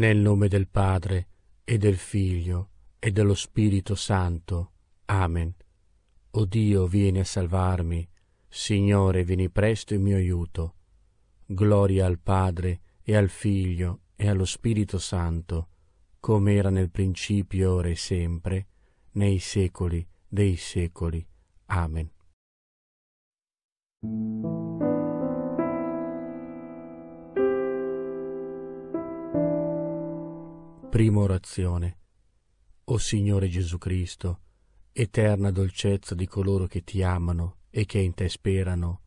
Nel nome del Padre e del Figlio e dello Spirito Santo. Amen. O Dio, vieni a salvarmi. Signore, vieni presto in mio aiuto. Gloria al Padre e al Figlio e allo Spirito Santo, come era nel principio, ora e sempre, nei secoli dei secoli. Amen. Prima orazione. O Signore Gesù Cristo, eterna dolcezza di coloro che ti amano e che in te sperano,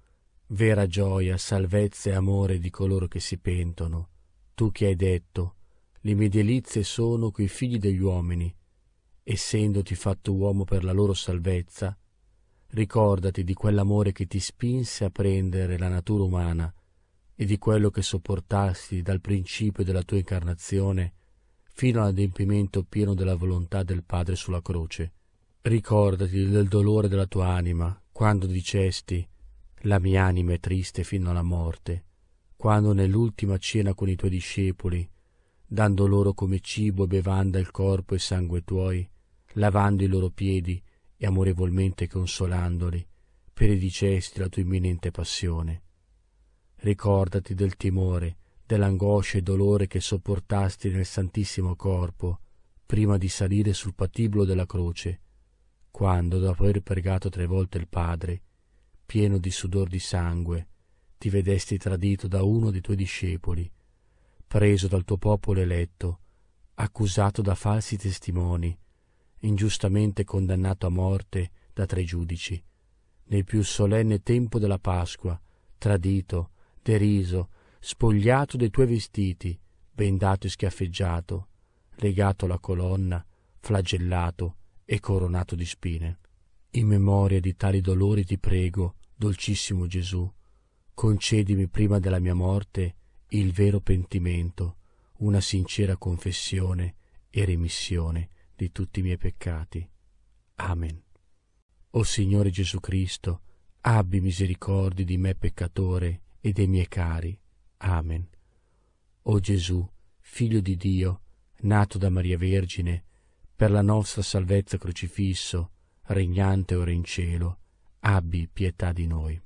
vera gioia, salvezza e amore di coloro che si pentono, tu che hai detto, le mie delizie sono coi figli degli uomini, essendoti fatto uomo per la loro salvezza, ricordati di quell'amore che ti spinse a prendere la natura umana e di quello che sopportasti dal principio della tua incarnazione, fino all'adempimento pieno della volontà del Padre sulla croce. Ricordati del dolore della tua anima quando dicesti la mia anima è triste fino alla morte, quando nell'ultima cena con i tuoi discepoli, dando loro come cibo e bevanda il corpo e sangue tuoi, lavando i loro piedi e amorevolmente consolandoli, predicesti la tua imminente passione. Ricordati del timore dell'angoscia e dolore che sopportasti nel Santissimo Corpo prima di salire sul patibolo della croce, quando, dopo aver pregato tre volte il Padre, pieno di sudor di sangue, ti vedesti tradito da uno dei tuoi discepoli, preso dal tuo popolo eletto, accusato da falsi testimoni, ingiustamente condannato a morte da tre giudici, nel più solenne tempo della Pasqua, tradito, deriso, spogliato dei tuoi vestiti, bendato e schiaffeggiato, legato alla colonna, flagellato e coronato di spine. In memoria di tali dolori ti prego, dolcissimo Gesù, concedimi prima della mia morte il vero pentimento, una sincera confessione e remissione di tutti i miei peccati. Amen. O Signore Gesù Cristo, abbi misericordia di me peccatore e dei miei cari Amen. O Gesù, Figlio di Dio, nato da Maria Vergine, per la nostra salvezza crocifisso, regnante ora in cielo, abbi pietà di noi.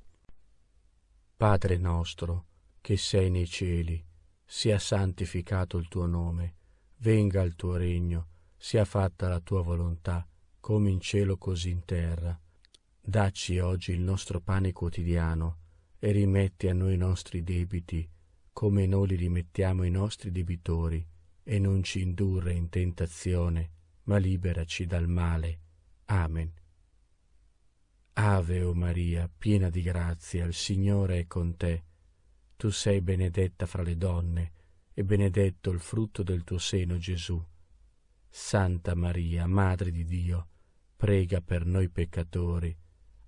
Padre nostro, che sei nei cieli, sia santificato il tuo nome, venga il tuo regno, sia fatta la tua volontà, come in cielo così in terra. Dacci oggi il nostro pane quotidiano e rimetti a noi i nostri debiti, come noi li rimettiamo i nostri debitori, e non ci indurre in tentazione, ma liberaci dal male. Amen. Ave o Maria, piena di grazia, il Signore è con te. Tu sei benedetta fra le donne, e benedetto il frutto del tuo seno Gesù. Santa Maria, Madre di Dio, prega per noi peccatori,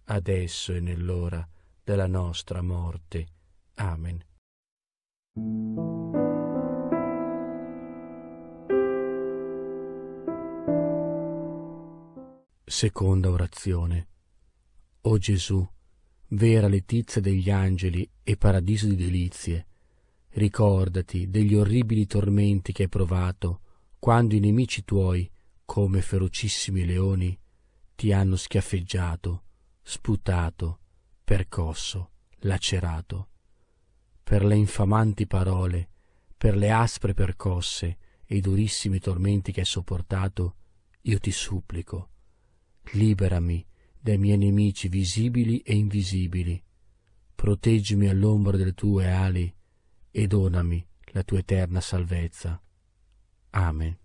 adesso e nell'ora della nostra morte. Amen. Seconda orazione. O Gesù, vera letizia degli angeli e paradiso di delizie, ricordati degli orribili tormenti che hai provato quando i nemici tuoi, come ferocissimi leoni, ti hanno schiaffeggiato, sputato, percosso, lacerato per le infamanti parole, per le aspre percosse e i durissimi tormenti che hai sopportato, io ti supplico, liberami dai miei nemici visibili e invisibili, proteggimi all'ombra delle tue ali e donami la tua eterna salvezza. Amen.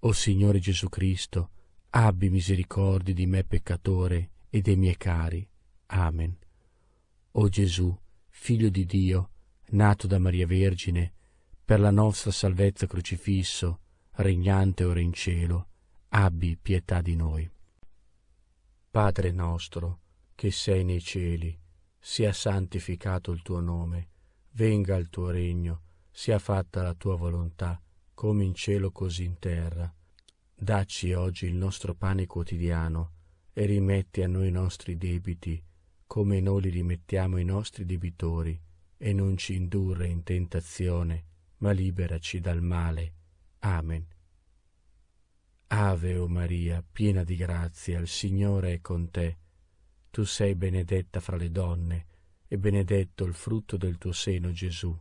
O Signore Gesù Cristo, abbi misericordia di me peccatore e dei miei cari. Amen. O Gesù, Figlio di Dio, nato da Maria Vergine, per la nostra salvezza crocifisso, regnante ora in cielo, abbi pietà di noi. Padre nostro, che sei nei cieli, sia santificato il tuo nome, venga il tuo regno, sia fatta la tua volontà, come in cielo così in terra. Dacci oggi il nostro pane quotidiano e rimetti a noi i nostri debiti, come noi li rimettiamo i nostri debitori e non ci indurre in tentazione, ma liberaci dal male. Amen. Ave o Maria, piena di grazia, il Signore è con te. Tu sei benedetta fra le donne, e benedetto il frutto del tuo seno Gesù.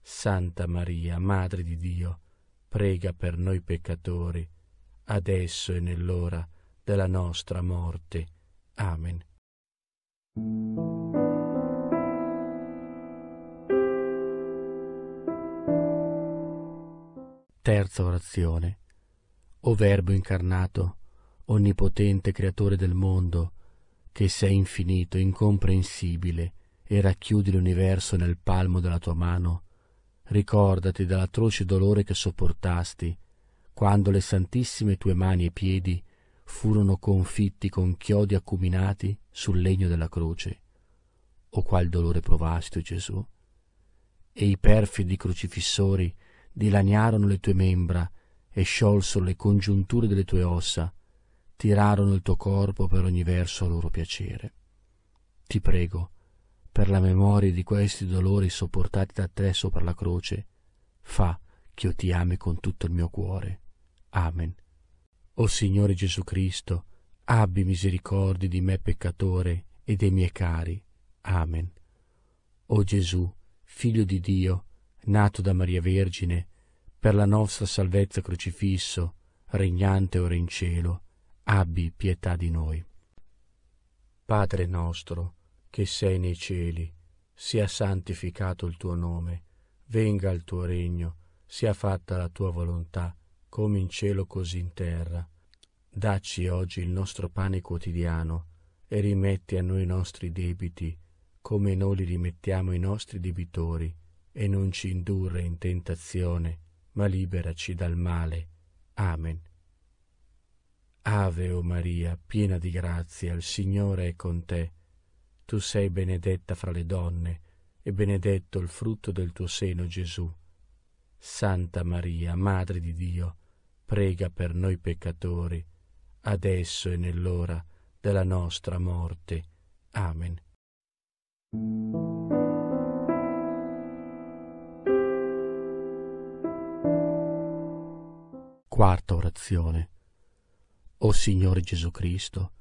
Santa Maria, Madre di Dio, prega per noi peccatori, adesso e nell'ora della nostra morte. Amen. Terza orazione. O Verbo incarnato, onnipotente creatore del mondo, che sei infinito, incomprensibile, e racchiudi l'universo nel palmo della tua mano, ricordati dell'atroce dolore che sopportasti, quando le santissime tue mani e piedi furono confitti con chiodi acuminati sul legno della croce. O qual dolore provasti, Gesù! E i perfidi crocifissori dilaniarono le tue membra e sciolsero le congiunture delle tue ossa, tirarono il tuo corpo per ogni verso a loro piacere. Ti prego, per la memoria di questi dolori sopportati da te sopra la croce, fa che io ti ami con tutto il mio cuore. Amen. O Signore Gesù Cristo, abbi misericordia di me peccatore e dei miei cari. Amen. O Gesù, Figlio di Dio, nato da Maria Vergine, per la nostra salvezza crocifisso, regnante ora in cielo, abbi pietà di noi. Padre nostro, che sei nei cieli, sia santificato il tuo nome, venga il tuo regno, sia fatta la tua volontà, come in cielo così in terra. Dacci oggi il nostro pane quotidiano e rimetti a noi i nostri debiti, come noi li rimettiamo i nostri debitori e non ci indurre in tentazione, ma liberaci dal male. Amen. Ave o Maria, piena di grazia, il Signore è con te. Tu sei benedetta fra le donne, e benedetto il frutto del tuo seno, Gesù. Santa Maria, Madre di Dio, prega per noi peccatori, adesso e nell'ora della nostra morte. Amen. Quarta orazione. O Signore Gesù Cristo,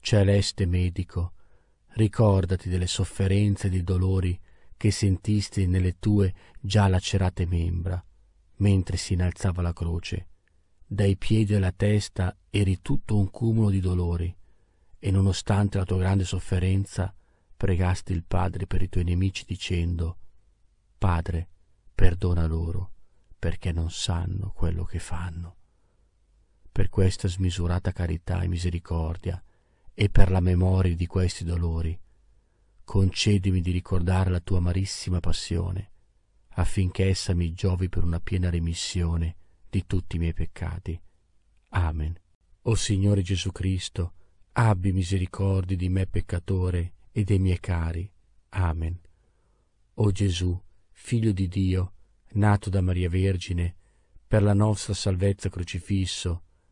celeste medico, ricordati delle sofferenze e dei dolori che sentisti nelle tue già lacerate membra, mentre si innalzava la croce. Dai piedi alla testa eri tutto un cumulo di dolori, e nonostante la tua grande sofferenza, pregasti il Padre per i tuoi nemici dicendo, Padre, perdona loro, perché non sanno quello che fanno per questa smisurata carità e misericordia e per la memoria di questi dolori, concedimi di ricordare la tua amarissima passione, affinché essa mi giovi per una piena remissione di tutti i miei peccati. Amen. O Signore Gesù Cristo, abbi misericordia di me peccatore e dei miei cari. Amen. O Gesù, Figlio di Dio, nato da Maria Vergine, per la nostra salvezza crocifisso,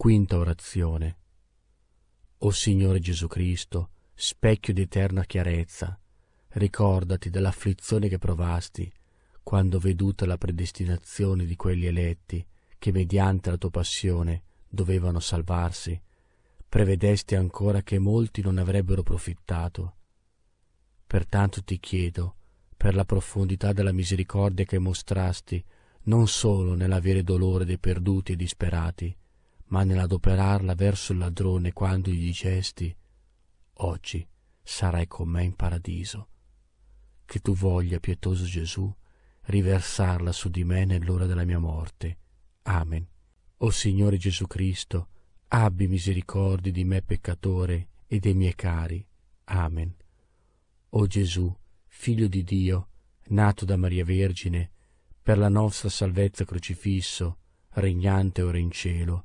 Quinta orazione. O Signore Gesù Cristo, specchio di eterna chiarezza, ricordati dell'afflizione che provasti quando veduta la predestinazione di quelli eletti che mediante la tua passione dovevano salvarsi, prevedesti ancora che molti non avrebbero profittato. Pertanto ti chiedo, per la profondità della misericordia che mostrasti, non solo nell'avere dolore dei perduti e disperati, ma nell'adoperarla verso il ladrone quando gli dicesti Oggi sarai con me in paradiso, che tu voglia, pietoso Gesù, riversarla su di me nell'ora della mia morte. Amen. O Signore Gesù Cristo, abbi misericordia di me peccatore e dei miei cari. Amen. O Gesù, figlio di Dio, nato da Maria Vergine, per la nostra salvezza crocifisso, regnante ora in cielo,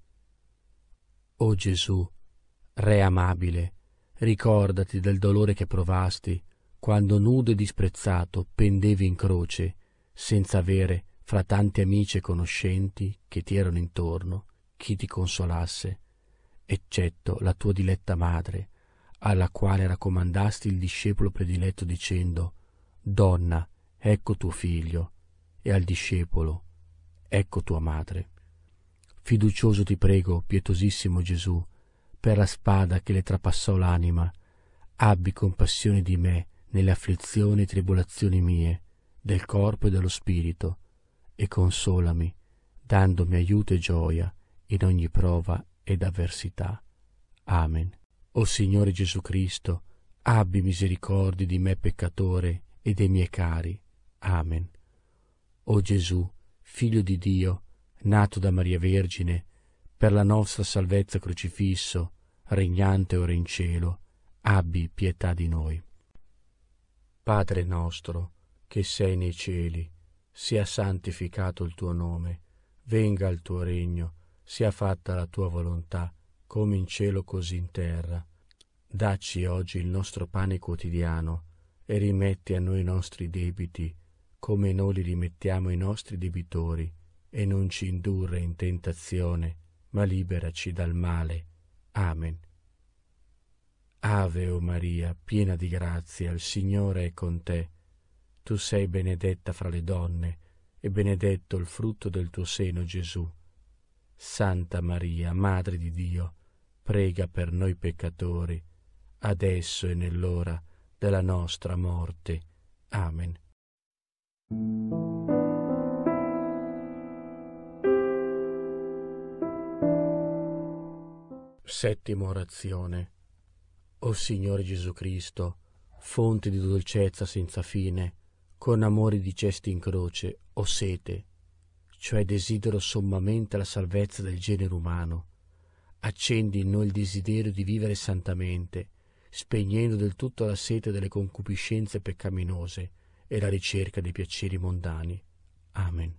O Gesù, Re amabile, ricordati del dolore che provasti quando nudo e disprezzato pendevi in croce, senza avere, fra tanti amici e conoscenti che ti erano intorno, chi ti consolasse, eccetto la tua diletta madre, alla quale raccomandasti il discepolo prediletto dicendo Donna, ecco tuo figlio, e al discepolo, ecco tua madre. Fiducioso ti prego, pietosissimo Gesù, per la spada che le trapassò l'anima, abbi compassione di me nelle afflizioni e tribolazioni mie, del corpo e dello spirito, e consolami, dandomi aiuto e gioia in ogni prova ed avversità. Amen. O Signore Gesù Cristo, abbi misericordia di me peccatore e dei miei cari. Amen. O Gesù, Figlio di Dio, nato da Maria Vergine, per la nostra salvezza crocifisso, regnante ora in cielo, abbi pietà di noi. Padre nostro, che sei nei cieli, sia santificato il tuo nome, venga il tuo regno, sia fatta la tua volontà, come in cielo così in terra. Dacci oggi il nostro pane quotidiano e rimetti a noi i nostri debiti, come noi li rimettiamo ai nostri debitori e non ci indurre in tentazione, ma liberaci dal male. Amen. Ave o Maria, piena di grazia, il Signore è con te. Tu sei benedetta fra le donne, e benedetto il frutto del tuo seno Gesù. Santa Maria, Madre di Dio, prega per noi peccatori, adesso e nell'ora della nostra morte. Amen. Settima orazione. O Signore Gesù Cristo, fonte di dolcezza senza fine, con amore di cesti in croce, o sete, cioè desidero sommamente la salvezza del genere umano. Accendi in noi il desiderio di vivere santamente, spegnendo del tutto la sete delle concupiscenze peccaminose e la ricerca dei piaceri mondani. Amen.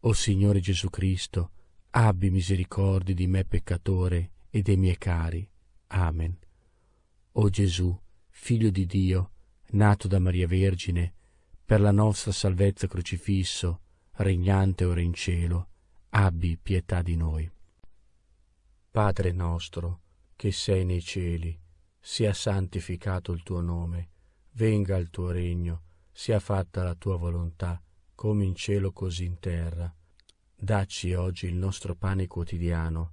O Signore Gesù Cristo, abbi misericordia di me peccatore e dei miei cari. Amen. O Gesù, Figlio di Dio, nato da Maria Vergine, per la nostra salvezza crocifisso, regnante ora in cielo, abbi pietà di noi. Padre nostro, che sei nei cieli, sia santificato il tuo nome, venga il tuo regno, sia fatta la tua volontà, come in cielo così in terra. Dacci oggi il nostro pane quotidiano,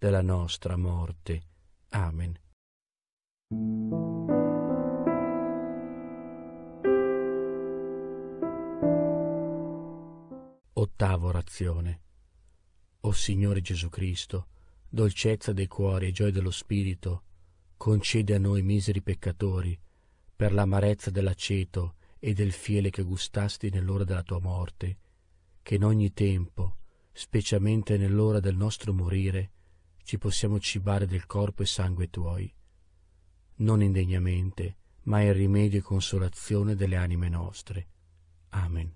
della nostra morte. Amen. Ottava orazione. O Signore Gesù Cristo, dolcezza dei cuori e gioia dello Spirito, concede a noi miseri peccatori, per l'amarezza dell'aceto e del fiele che gustasti nell'ora della tua morte, che in ogni tempo, specialmente nell'ora del nostro morire, ci possiamo cibare del corpo e sangue tuoi, non indegnamente, ma in rimedio e consolazione delle anime nostre. Amen.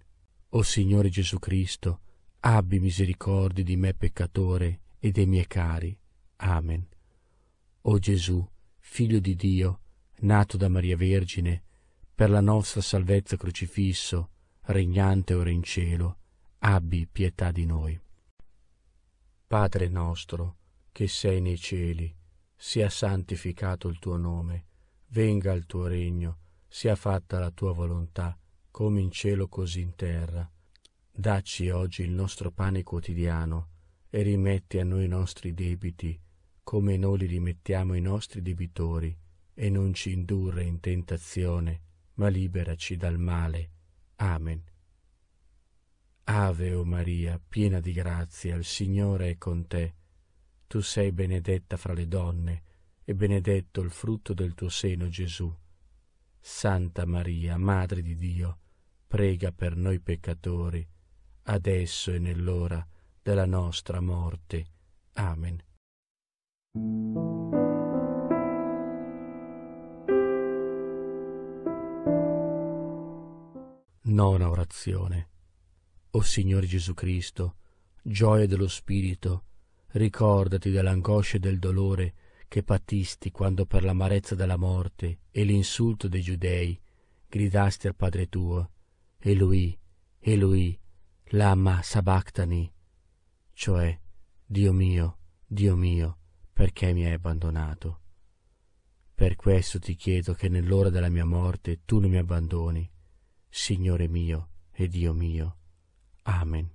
O Signore Gesù Cristo, abbi misericordia di me peccatore e dei miei cari. Amen. O Gesù, Figlio di Dio, nato da Maria Vergine, per la nostra salvezza crocifisso, regnante ora in cielo, abbi pietà di noi. Padre nostro, che sei nei cieli, sia santificato il tuo nome, venga il tuo regno, sia fatta la tua volontà, come in cielo così in terra. Dacci oggi il nostro pane quotidiano e rimetti a noi i nostri debiti, come noi li rimettiamo i nostri debitori, e non ci indurre in tentazione, ma liberaci dal male. Amen. Ave o Maria, piena di grazia, il Signore è con te tu sei benedetta fra le donne, e benedetto il frutto del tuo seno, Gesù. Santa Maria, Madre di Dio, prega per noi peccatori, adesso e nell'ora della nostra morte. Amen. Nona orazione. O Signore Gesù Cristo, gioia dello Spirito, ricordati dell'angoscia e del dolore che patisti quando per l'amarezza della morte e l'insulto dei giudei gridasti al Padre tuo, e lui, e lui, lama sabachthani, cioè, Dio mio, Dio mio, perché mi hai abbandonato? Per questo ti chiedo che nell'ora della mia morte tu non mi abbandoni, Signore mio e Dio mio. Amen.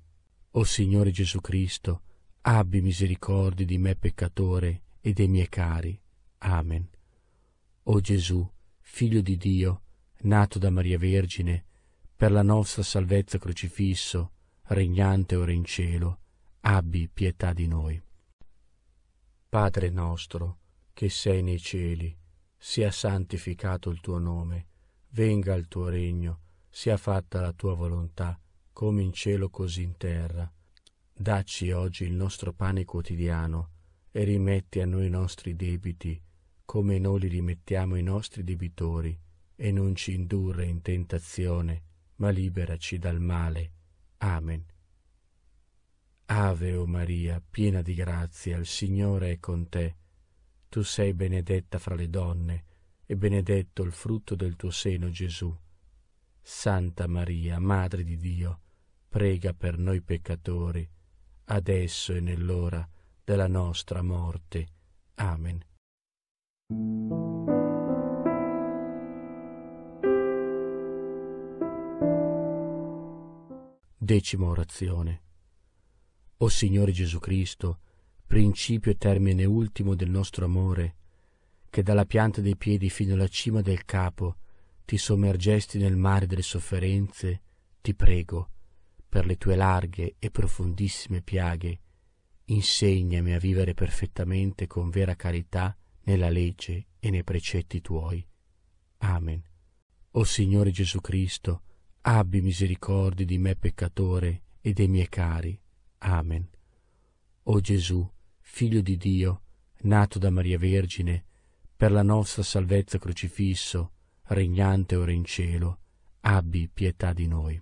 O Signore Gesù Cristo, abbi misericordia di me peccatore e dei miei cari. Amen. O Gesù, figlio di Dio, nato da Maria Vergine, per la nostra salvezza crocifisso, regnante ora in cielo, abbi pietà di noi. Padre nostro, che sei nei cieli, sia santificato il tuo nome, venga il tuo regno, sia fatta la tua volontà, come in cielo così in terra. Dacci oggi il nostro pane quotidiano e rimetti a noi i nostri debiti, come noi li rimettiamo ai nostri debitori, e non ci indurre in tentazione, ma liberaci dal male. Amen. Ave o Maria, piena di grazia, il Signore è con te. Tu sei benedetta fra le donne, e benedetto il frutto del tuo seno, Gesù. Santa Maria, Madre di Dio, prega per noi peccatori, adesso e nell'ora della nostra morte. Amen. Decima orazione. O Signore Gesù Cristo, principio e termine ultimo del nostro amore, che dalla pianta dei piedi fino alla cima del capo ti sommergesti nel mare delle sofferenze, ti prego, per le tue larghe e profondissime piaghe, insegnami a vivere perfettamente con vera carità nella legge e nei precetti tuoi. Amen. O Signore Gesù Cristo, abbi misericordia di me peccatore e dei miei cari. Amen. O Gesù, Figlio di Dio, nato da Maria Vergine, per la nostra salvezza crocifisso, regnante ora in cielo, abbi pietà di noi.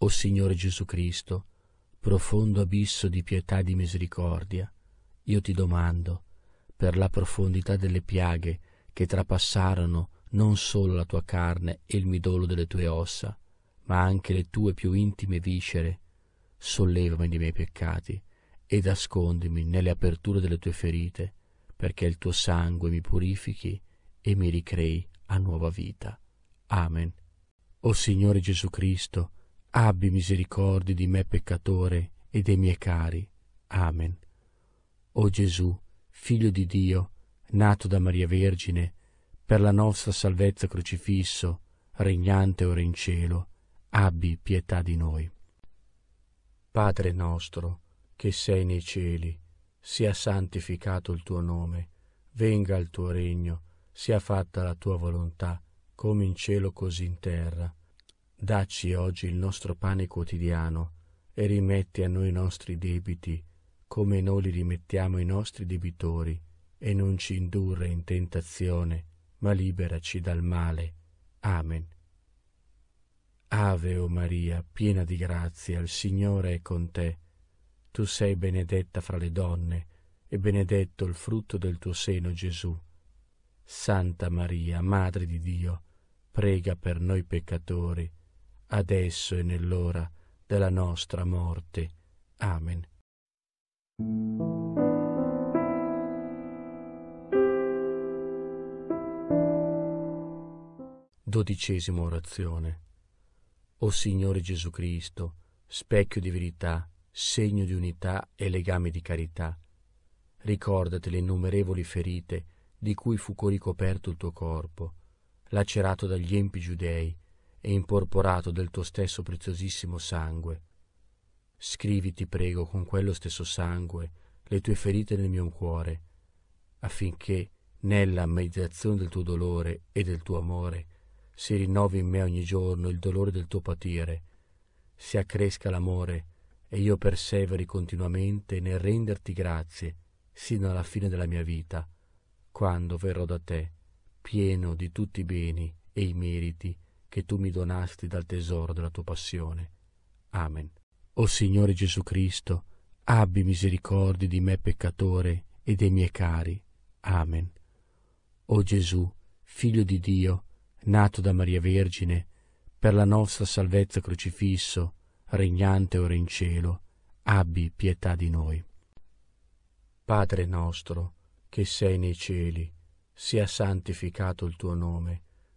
o Signore Gesù Cristo, profondo abisso di pietà e di misericordia, io ti domando, per la profondità delle piaghe che trapassarono non solo la tua carne e il midollo delle tue ossa, ma anche le tue più intime viscere, sollevami dei miei peccati e ascondimi nelle aperture delle tue ferite, perché il tuo sangue mi purifichi e mi ricrei a nuova vita. Amen. O Signore Gesù Cristo, abbi misericordia di me peccatore e dei miei cari. Amen. O Gesù, figlio di Dio, nato da Maria Vergine, per la nostra salvezza crocifisso, regnante ora in cielo, abbi pietà di noi. Padre nostro, che sei nei cieli, sia santificato il tuo nome, venga il tuo regno, sia fatta la tua volontà, come in cielo così in terra. Dacci oggi il nostro pane quotidiano e rimetti a noi i nostri debiti, come noi li rimettiamo ai nostri debitori, e non ci indurre in tentazione, ma liberaci dal male. Amen. Ave o Maria, piena di grazia, il Signore è con te. Tu sei benedetta fra le donne, e benedetto il frutto del tuo seno, Gesù. Santa Maria, Madre di Dio, prega per noi peccatori, adesso e nell'ora della nostra morte. Amen. Dodicesima orazione. O Signore Gesù Cristo, specchio di verità, segno di unità e legame di carità, ricordate le innumerevoli ferite di cui fu ricoperto il tuo corpo, lacerato dagli empi giudei, e imporporato del tuo stesso preziosissimo sangue. Scrivi, ti prego, con quello stesso sangue le tue ferite nel mio cuore, affinché nella meditazione del tuo dolore e del tuo amore si rinnovi in me ogni giorno il dolore del tuo patire, si accresca l'amore e io perseveri continuamente nel renderti grazie sino alla fine della mia vita, quando verrò da te, pieno di tutti i beni e i meriti che tu mi donasti dal tesoro della tua passione. Amen. O Signore Gesù Cristo, abbi misericordia di me peccatore e dei miei cari. Amen. O Gesù, figlio di Dio, nato da Maria Vergine, per la nostra salvezza crocifisso, regnante ora in cielo, abbi pietà di noi. Padre nostro, che sei nei cieli, sia santificato il tuo nome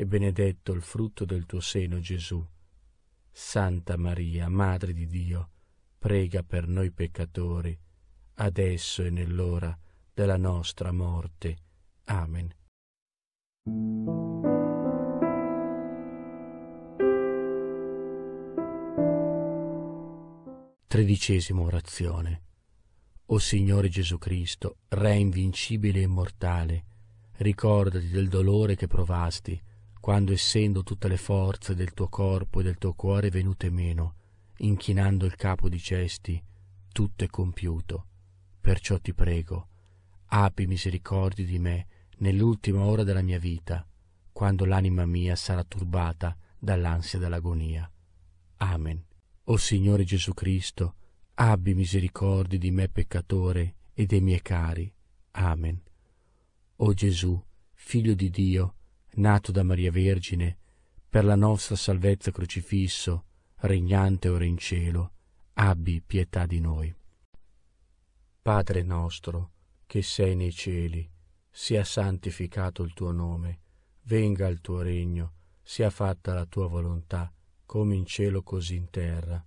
e benedetto il frutto del tuo seno, Gesù. Santa Maria, Madre di Dio, prega per noi peccatori, adesso e nell'ora della nostra morte. Amen. Tredicesima orazione. O Signore Gesù Cristo, Re invincibile e immortale, ricordati del dolore che provasti, quando essendo tutte le forze del tuo corpo e del tuo cuore venute meno, inchinando il capo dicesti, tutto è compiuto. Perciò ti prego, abbi misericordia di me nell'ultima ora della mia vita, quando l'anima mia sarà turbata dall'ansia e dall'agonia. Amen. O Signore Gesù Cristo, abbi misericordia di me peccatore e dei miei cari. Amen. O Gesù, Figlio di Dio, nato da Maria Vergine, per la nostra salvezza crocifisso, regnante ora in cielo, abbi pietà di noi. Padre nostro, che sei nei cieli, sia santificato il tuo nome, venga il tuo regno, sia fatta la tua volontà, come in cielo così in terra.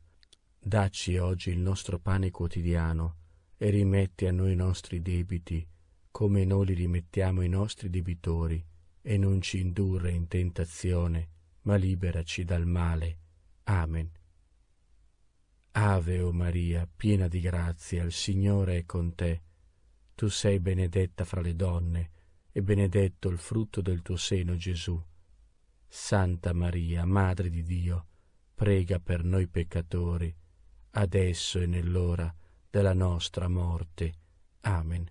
Dacci oggi il nostro pane quotidiano, e rimetti a noi i nostri debiti, come noi li rimettiamo i nostri debitori, e non ci indurre in tentazione, ma liberaci dal male. Amen. Ave o Maria, piena di grazia, il Signore è con te. Tu sei benedetta fra le donne, e benedetto il frutto del tuo seno Gesù. Santa Maria, Madre di Dio, prega per noi peccatori, adesso e nell'ora della nostra morte. Amen.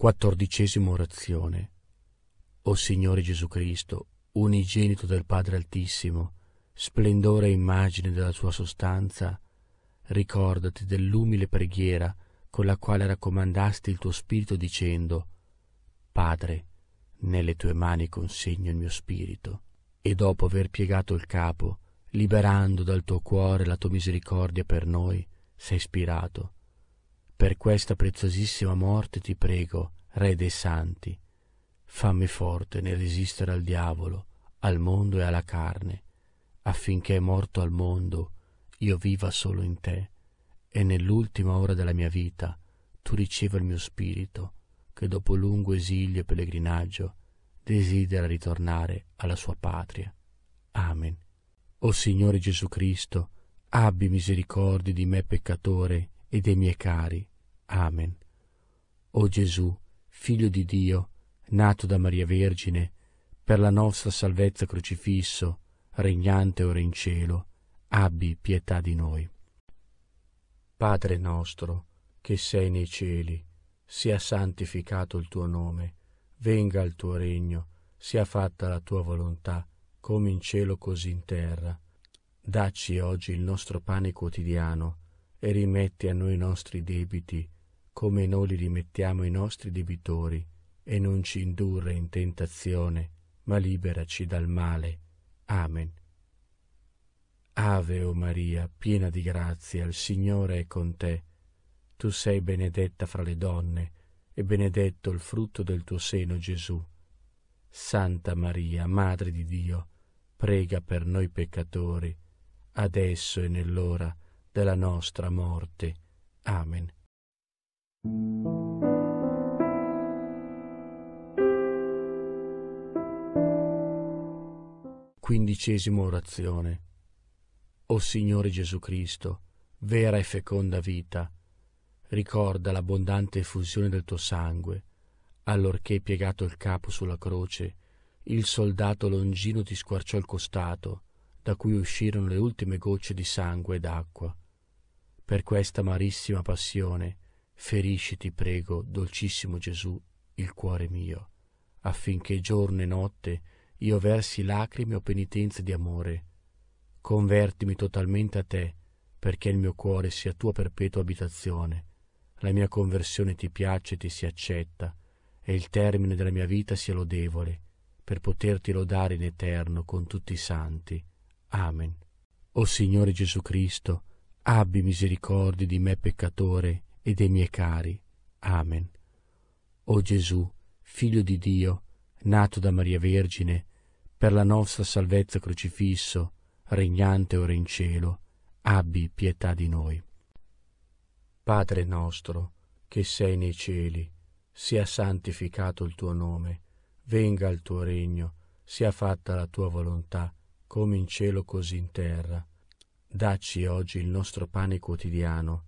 Quattordicesima orazione. O Signore Gesù Cristo, unigenito del Padre Altissimo, splendore e immagine della sua sostanza, ricordati dell'umile preghiera con la quale raccomandasti il tuo spirito dicendo, Padre, nelle tue mani consegno il mio spirito. E dopo aver piegato il capo, liberando dal tuo cuore la tua misericordia per noi, sei ispirato per questa preziosissima morte ti prego, Re dei Santi, fammi forte nel resistere al diavolo, al mondo e alla carne, affinché morto al mondo io viva solo in te, e nell'ultima ora della mia vita tu riceva il mio spirito, che dopo lungo esilio e pellegrinaggio desidera ritornare alla sua patria. Amen. O Signore Gesù Cristo, abbi misericordia di me peccatore e dei miei cari, Amen. O Gesù, figlio di Dio, nato da Maria Vergine, per la nostra salvezza crocifisso, regnante ora in cielo, abbi pietà di noi. Padre nostro, che sei nei cieli, sia santificato il tuo nome, venga il tuo regno, sia fatta la tua volontà, come in cielo così in terra. Dacci oggi il nostro pane quotidiano, e rimetti a noi i nostri debiti, come noi li rimettiamo i nostri debitori, e non ci indurre in tentazione, ma liberaci dal male. Amen. Ave o Maria, piena di grazia, il Signore è con te. Tu sei benedetta fra le donne, e benedetto il frutto del tuo seno Gesù. Santa Maria, Madre di Dio, prega per noi peccatori, adesso e nell'ora della nostra morte. Amen. Quindicesima orazione. O Signore Gesù Cristo, vera e feconda vita, ricorda l'abbondante effusione del tuo sangue, allorché piegato il capo sulla croce, il soldato longino ti squarciò il costato, da cui uscirono le ultime gocce di sangue ed acqua. Per questa amarissima passione, Ferisci, ti prego, dolcissimo Gesù, il cuore mio, affinché giorno e notte io versi lacrime o penitenze di amore. Convertimi totalmente a te, perché il mio cuore sia tua perpetua abitazione. La mia conversione ti piace e ti si accetta, e il termine della mia vita sia lodevole, per poterti lodare in eterno con tutti i santi. Amen. O Signore Gesù Cristo, abbi misericordia di me peccatore, e dei miei cari. Amen. O Gesù, Figlio di Dio, nato da Maria Vergine, per la nostra salvezza crocifisso, regnante ora in cielo, abbi pietà di noi. Padre nostro, che sei nei cieli, sia santificato il tuo nome, venga il tuo regno, sia fatta la tua volontà, come in cielo così in terra. Dacci oggi il nostro pane quotidiano,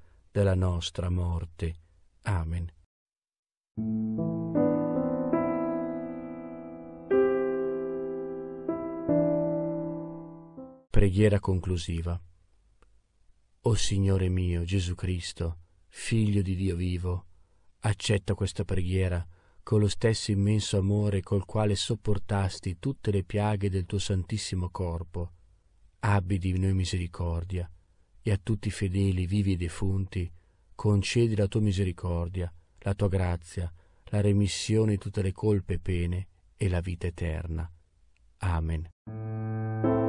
della nostra morte. Amen. Preghiera conclusiva. O Signore mio Gesù Cristo, Figlio di Dio vivo, accetta questa preghiera con lo stesso immenso amore col quale sopportasti tutte le piaghe del tuo santissimo corpo. Abbi di noi misericordia e a tutti i fedeli vivi e defunti, concedi la tua misericordia, la tua grazia, la remissione di tutte le colpe e pene e la vita eterna. Amen.